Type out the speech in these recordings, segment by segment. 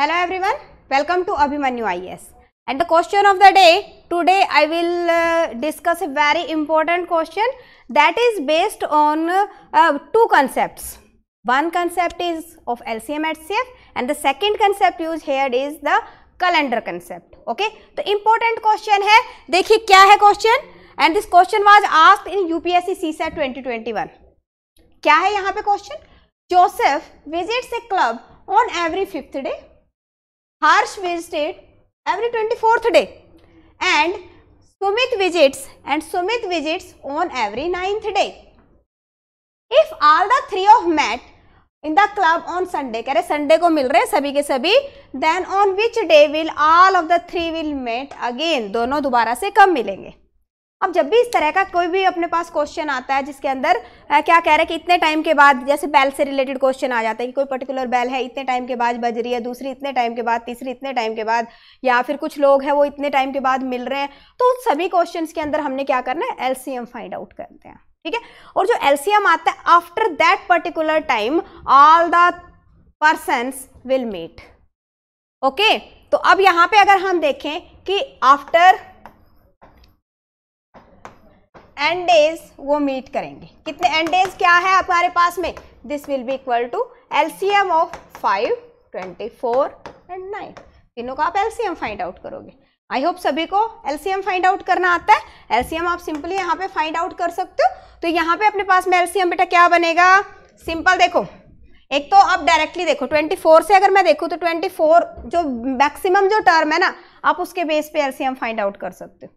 Hello everyone, welcome to Abhimanyu IS. And the question of the day, today I will uh, discuss a very important question that is based on uh, two concepts. One concept is of LCM HCF and the second concept used here is the calendar concept. Okay, the important question है, देखिए क्या है question and this question was asked in UPSC CSAT 2021. क्या है यहाँ पे question? Joseph visits a club on every fifth day harsh visited every 24th day and Sumit visits and Sumit visits on every 9th day. If all the three of met in the club on Sunday, kare Sunday ko mil rahe sabhi ke sabhi then on which day will all of the three will meet again dono dobara se kab milenge अब जब भी इस तरह का कोई भी अपने पास question आता है जिसके अंदर आ, क्या कह रहे हैं कि इतने टाइम के बाद जैसे बैल से रिलेटेड क्वेश्चन आ जाता है कि कोई पर्टिकुलर बैल है इतने टाइम के बाद बज रही है दूसरी इतने टाइम के बाद तीसरी इतने टाइम के बाद या फिर कुछ लोग हैं वो इतने टाइम के बाद मिल रहे हैं तो उन सभी क्वेश्चन के अंदर हमने क्या करना है एल फाइंड आउट करते हैं ठीक है और जो एल आता है after that particular time all the person will meet okay तो अब यहाँ पर अगर हम देखें कि आफ्टर एंड डेज वो मीट करेंगे कितने एंड डेज क्या है हमारे पास में this will be equal to LCM of five twenty four and nine तीनों का आप एलसीएम फाइंड आउट करोगे आई होप सभी को एलसीएम फाइंड आउट करना आता है एलसीएम आप सिंपली यहाँ पे फाइंड आउट कर सकते हो तो यहाँ पे अपने पास में एलसीएम बेटा क्या बनेगा सिंपल देखो एक तो आप डायरेक्टली देखो 24 से अगर मैं देखूँ तो 24 जो मैक्सिमम जो टर्म है ना आप उसके बेस पे एलसीएम फाइंड आउट कर सकते हो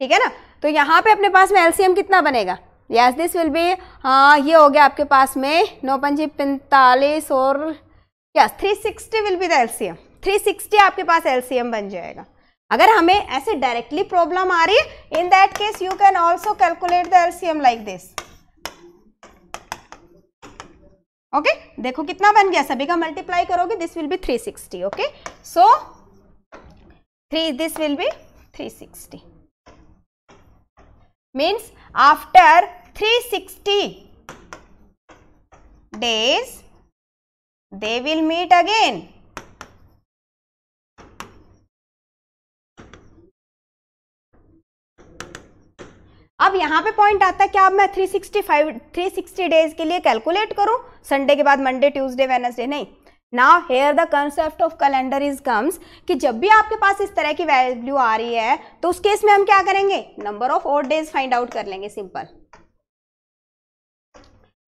ठीक है ना तो यहाँ पे अपने पास में एलसीएम कितना बनेगा यस दिस विल बी हाँ ये हो गया आपके पास में नौ पंजी पैंतालीस और yes three sixty will be the LCM three sixty आपके पास एलसीएम बन जाएगा अगर हमें ऐसे डायरेक्टली प्रॉब्लम आ रही है in that case you can also calculate the LCM like this okay देखो कितना बन गया सभी का मल्टीप्लाई करोगे this will be three sixty okay so three this will be three sixty means after 360 days they will meet again. अब यहाँ पे पॉइंट आता है कि अब मैं 365 360 डेज के लिए कैलकुलेट करूँ संडे के बाद मंडे ट्यूसडे वेनसडे नहीं ना here the concept of calendar is comes कि जब भी आपके पास इस तरह की वैल्यू आ रही है तो उस केस में हम क्या करेंगे number of odd days find out कर लेंगे simple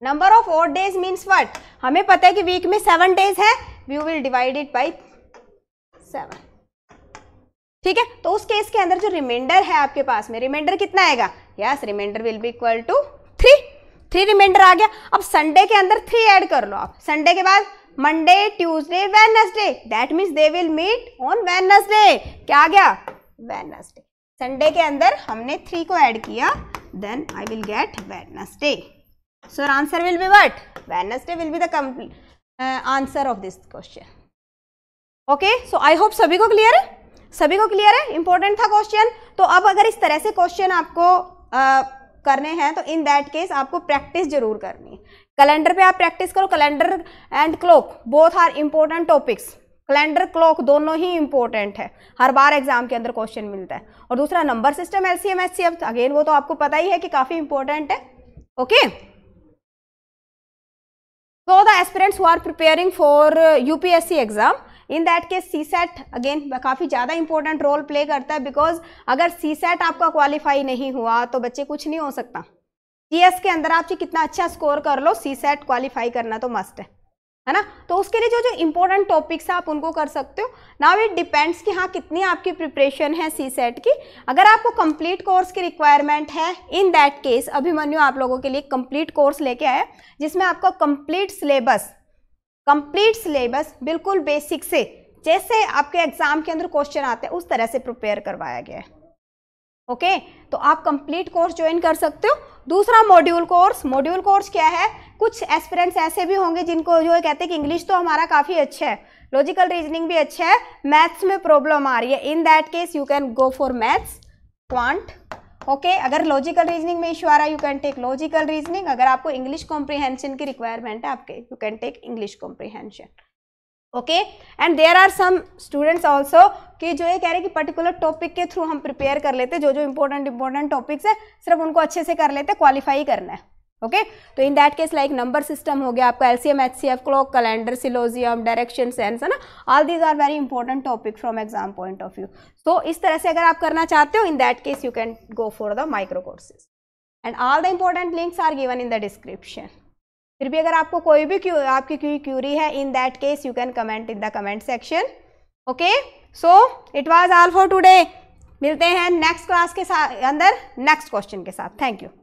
number of odd days means what हमें पता है कि वीक में सेवन डेज है we will divide it by seven ठीक है तो उस केस के अंदर जो रिमाइंडर है आपके पास में रिमाइंडर कितना आएगा yes reminder will be equal to three three reminder आ गया अब संडे के अंदर थ्री ऐड कर लो आप संडे के बाद Monday Tuesday Wednesday that means they will meet on Wednesday क्या आ गया वेनसडे संडे के अंदर हमने थ्री को ऐड किया then I will get Wednesday so answer will be what Wednesday will be the answer of this question okay so I hope सभी को क्लियर है सभी को क्लियर है इंपॉर्टेंट था क्वेश्चन तो अब अगर इस तरह से क्वेश्चन आपको uh, करने हैं तो इन दैट केस आपको प्रैक्टिस जरूर करनी है कैलेंडर पे आप प्रैक्टिस करो calendar and clock both are important topics calendar clock दोनों ही इम्पोर्टेंट है हर बार एग्जाम के अंदर क्वेश्चन मिलता है और दूसरा number system L C M S C F again वो तो आपको पता ही है कि काफ़ी इंपॉर्टेंट है okay so the aspirants who are preparing for UPSC exam in that case C SAT again काफ़ी ज़्यादा इंपॉर्टेंट रोल प्ले करता है बिकॉज अगर सी सेट e आपका क्वालिफाई नहीं हुआ तो बच्चे कुछ नहीं हो सकता जीएस के अंदर आप जी कितना अच्छा स्कोर कर लो सी सेट क्वालिफाई करना तो मस्ट है है ना तो उसके लिए जो जो इंपॉर्टेंट टॉपिक्स है आप उनको कर सकते हो नाउ इट डिपेंड्स कि हाँ कितनी आपकी प्रिपरेशन है सी सेट की अगर आपको कंप्लीट कोर्स की रिक्वायरमेंट है इन दैट केस अभिमन्यु आप लोगों के लिए कंप्लीट कोर्स लेके आया जिसमें आपका कंप्लीट सिलेबस कंप्लीट सिलेबस बिल्कुल बेसिक से जैसे आपके एग्जाम के अंदर क्वेश्चन आते हैं उस तरह से प्रिपेयर करवाया गया है ओके okay? तो आप कंप्लीट कोर्स ज्वाइन कर सकते हो दूसरा मॉड्यूल कोर्स मॉड्यूल कोर्स क्या है कुछ एस्पिरेंट्स ऐसे भी होंगे जिनको जो कहते हैं कि इंग्लिश तो हमारा काफ़ी अच्छा है लॉजिकल रीजनिंग भी अच्छा है मैथ्स में प्रॉब्लम आ रही है in that case you can go for maths quant okay अगर लॉजिकल रीजनिंग में इशू आ रहा है you can take logical reasoning अगर आपको इंग्लिश कॉम्प्रीहेंशन की रिक्वायरमेंट है आपके you can take English comprehension okay and there are some students also कि जो ये कह रहे हैं कि पर्टिकुलर टॉपिक के थ्रू हम प्रिपेयर कर लेते जो जो इंपॉर्टेंट इंपॉर्टेंट टॉपिक्स है सिर्फ उनको अच्छे से कर लेते हैं क्वालिफाई करना है ओके तो in that case like number system हो गया आपका L C M H C F clock calendar syllogism direction sense है ना all these are very important topic from exam point of view so इस तरह से अगर आप करना चाहते हो in that case you can go for the micro courses and all the important links are given in the description फिर भी अगर आपको कोई भी क्यू आपकी कोई क्यूरी है in that case you can comment in the comment section okay so it was all for today मिलते हैं नेक्स्ट क्लास के साथ अंदर नेक्स्ट क्वेश्चन के साथ थैंक यू